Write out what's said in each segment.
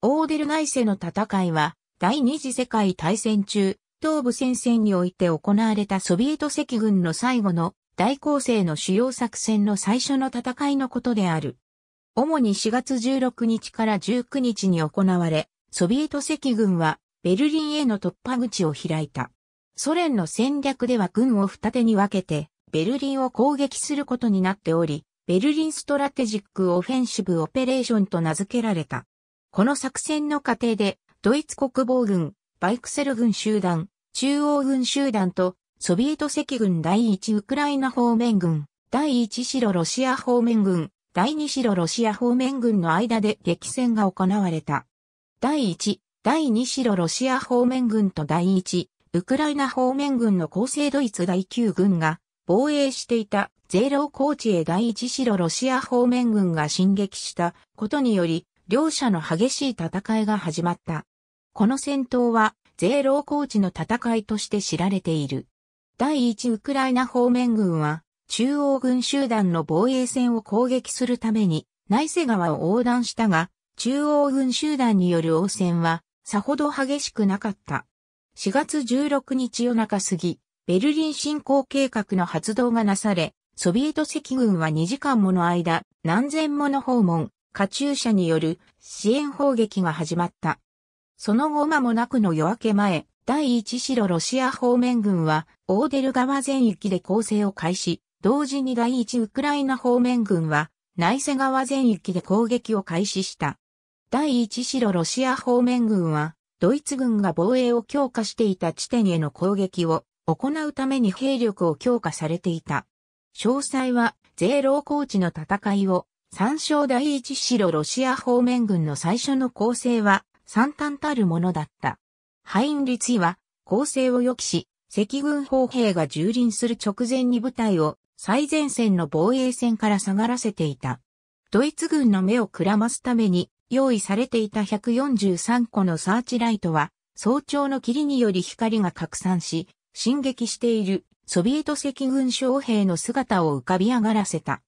オーデルナイセの戦いは、第二次世界大戦中、東部戦線において行われたソビエト赤軍の最後の大攻勢の主要作戦の最初の戦いのことである。主に4月16日から19日に行われ、ソビエト赤軍はベルリンへの突破口を開いた。ソ連の戦略では軍を二手に分けて、ベルリンを攻撃することになっており、ベルリンストラテジックオフェンシブオペレーションと名付けられた。この作戦の過程で、ドイツ国防軍、バイクセル軍集団、中央軍集団と、ソビエト赤軍第1ウクライナ方面軍、第1白ロシア方面軍、第2白ロシア方面軍の間で激戦が行われた。第1、第2白ロシア方面軍と第1、ウクライナ方面軍の構成ドイツ第9軍が防衛していたゼーロー高地へ第1白ロシア方面軍が進撃したことにより両者の激しい戦いが始まった。この戦闘は、ゼーローコーチの戦いとして知られている。第一ウクライナ方面軍は、中央軍集団の防衛線を攻撃するために、内瀬川を横断したが、中央軍集団による応戦は、さほど激しくなかった。4月16日夜中過ぎ、ベルリン侵攻計画の発動がなされ、ソビエト赤軍は2時間もの間、何千もの訪問、カチューシャによる支援砲撃が始まった。その後間もなくの夜明け前、第一白ロシア方面軍は、オーデル川全域で攻勢を開始、同時に第一ウクライナ方面軍は、内瀬川全域で攻撃を開始した。第一白ロシア方面軍は、ドイツ軍が防衛を強化していた地点への攻撃を行うために兵力を強化されていた。詳細は、ゼーローコーチの戦いを三章第一白ロシア方面軍の最初の構成は三端たるものだった。ハインリツは構成を予期し、赤軍砲兵が蹂躙する直前に部隊を最前線の防衛線から下がらせていた。ドイツ軍の目をくらますために用意されていた143個のサーチライトは早朝の霧により光が拡散し、進撃しているソビエト赤軍将兵の姿を浮かび上がらせた。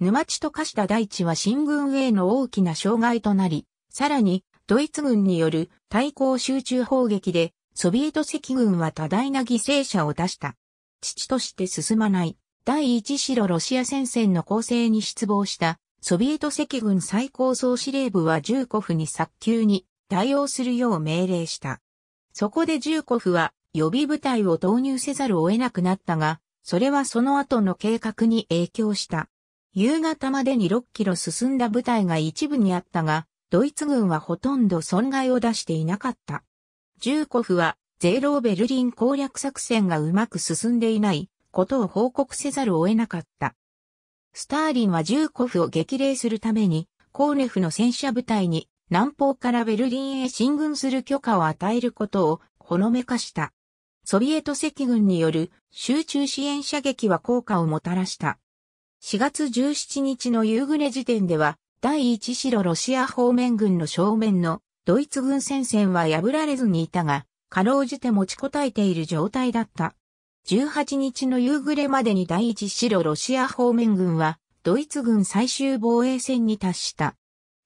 沼地と化した大地は新軍への大きな障害となり、さらに、ドイツ軍による対抗集中砲撃で、ソビエト赤軍は多大な犠牲者を出した。父として進まない、第一白ロシア戦線の攻勢に失望した、ソビエト赤軍最高総司令部はジューコフに早急に対応するよう命令した。そこでジューコフは予備部隊を投入せざるを得なくなったが、それはその後の計画に影響した。夕方までに6キロ進んだ部隊が一部にあったが、ドイツ軍はほとんど損害を出していなかった。ジューコフは、ゼーローベルリン攻略作戦がうまく進んでいないことを報告せざるを得なかった。スターリンはジューコフを激励するために、コーネフの戦車部隊に南方からベルリンへ進軍する許可を与えることをほのめかした。ソビエト赤軍による集中支援射撃は効果をもたらした。4月17日の夕暮れ時点では、第一白ロシア方面軍の正面のドイツ軍戦線は破られずにいたが、かろうじて持ちこたえている状態だった。18日の夕暮れまでに第一白ロシア方面軍は、ドイツ軍最終防衛線に達した。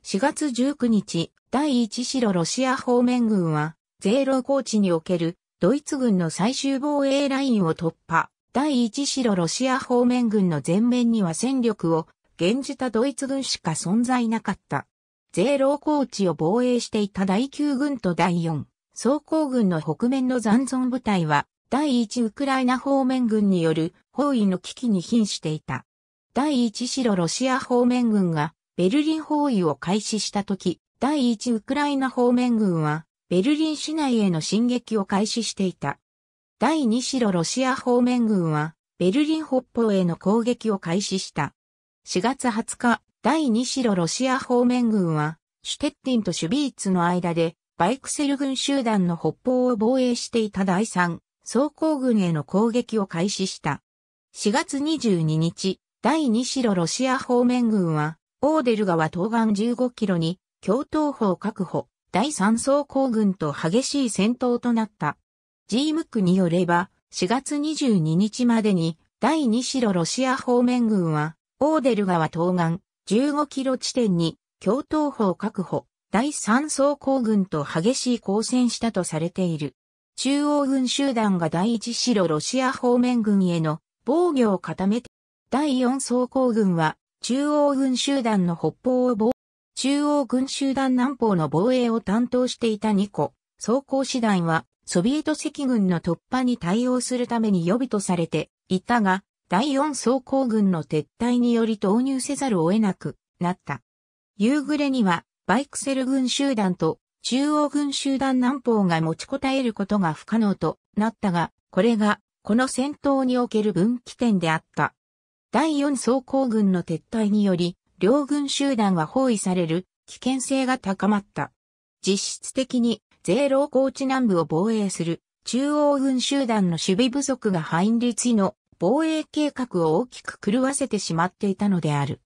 4月19日、第一白ロシア方面軍は、ゼーロ高地におけるドイツ軍の最終防衛ラインを突破。第一白ロシア方面軍の前面には戦力を現じたドイツ軍しか存在なかった。ゼーロー高地を防衛していた第9軍と第4、総工軍の北面の残存部隊は、第1ウクライナ方面軍による包囲の危機に瀕していた。第1白ロシア方面軍がベルリン包囲を開始した時、第1ウクライナ方面軍はベルリン市内への進撃を開始していた。第2白ロシア方面軍は、ベルリン北方への攻撃を開始した。4月20日、第2白ロシア方面軍は、シュテッティンとシュビーツの間で、バイクセル軍集団の北方を防衛していた第3装甲軍への攻撃を開始した。4月22日、第2白ロシア方面軍は、オーデル川東岸15キロに、共闘法確保、第3装甲軍と激しい戦闘となった。G ム区によれば、4月22日までに、第2白ロシア方面軍は、オーデル川東岸15キロ地点に、共闘法確保、第3装甲軍と激しい交戦したとされている。中央軍集団が第1白ロシア方面軍への防御を固めて、第4装甲軍は、中央軍集団の北方を防、中央軍集団南方の防衛を担当していた2個、装甲師団は、ソビエト赤軍の突破に対応するために予備とされていたが、第4装甲軍の撤退により投入せざるを得なくなった。夕暮れには、バイクセル軍集団と中央軍集団南方が持ちこたえることが不可能となったが、これが、この戦闘における分岐点であった。第4装甲軍の撤退により、両軍集団は包囲される危険性が高まった。実質的にゼーロー高地南部を防衛する中央軍集団の守備不足がハインリツの防衛計画を大きく狂わせてしまっていたのである。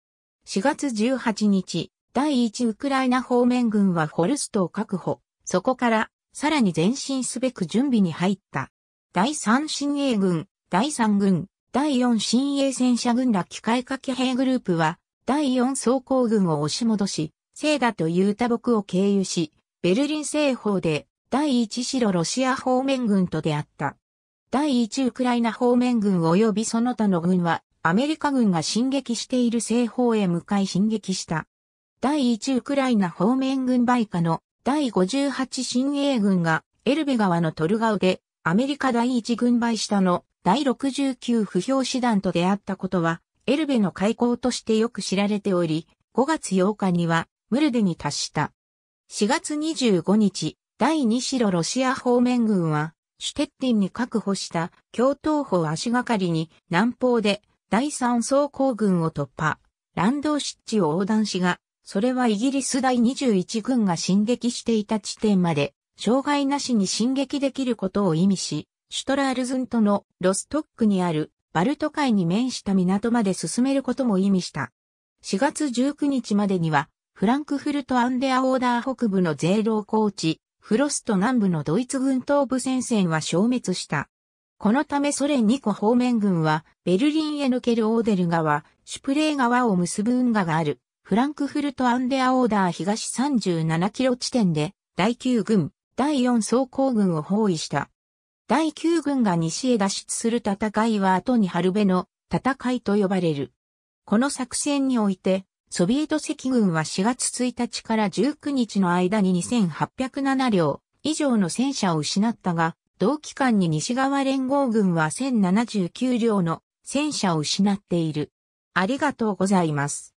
4月18日、第1ウクライナ方面軍はホルストを確保、そこからさらに前進すべく準備に入った。第3新鋭軍、第3軍、第4新鋭戦車軍ら機械化け兵グループは、第4装甲軍を押し戻し、セーダという多木を経由し、ベルリン西方で第一白ロシア方面軍と出会った。第一ウクライナ方面軍及びその他の軍はアメリカ軍が進撃している西方へ向かい進撃した。第一ウクライナ方面軍売下の第58新英軍がエルベ川のトルガウでアメリカ第一軍配下の第69不評師団と出会ったことはエルベの開港としてよく知られており5月8日にはムルデに達した。4月25日、第2白ロシア方面軍は、シュテッティンに確保した共闘方足がかりに南方で第3装甲軍を突破、乱道湿地を横断しが、それはイギリス第21軍が進撃していた地点まで、障害なしに進撃できることを意味し、シュトラールズントのロストックにあるバルト海に面した港まで進めることも意味した。4月19日までにはフランクフルトアンデアオーダー北部の税労高地、フロスト南部のドイツ軍東部戦線は消滅した。このためソ連2個方面軍は、ベルリンへ抜けるオーデル川、シュプレー川を結ぶ運河がある、フランクフルトアンデアオーダー東37キロ地点で、第9軍、第4装甲軍を包囲した。第9軍が西へ脱出する戦いは後にハルベの戦いと呼ばれる。この作戦において、ソビエト赤軍は4月1日から19日の間に2807両以上の戦車を失ったが、同期間に西側連合軍は1079両の戦車を失っている。ありがとうございます。